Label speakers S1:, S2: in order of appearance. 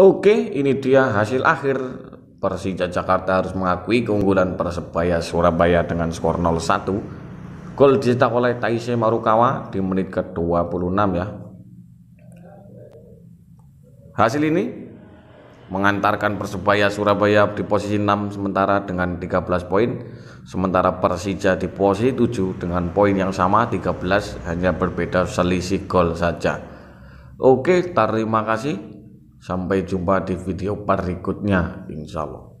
S1: Oke, ini dia hasil akhir. Persija Jakarta harus mengakui keunggulan Persebaya Surabaya dengan skor 0-1. Gol dicetak oleh Taise Marukawa di menit ke-26 ya. Hasil ini mengantarkan Persebaya Surabaya di posisi 6 sementara dengan 13 poin, sementara Persija di posisi 7 dengan poin yang sama 13 hanya berbeda selisih gol saja. Oke, terima kasih. Sampai jumpa di video berikutnya, insya Allah.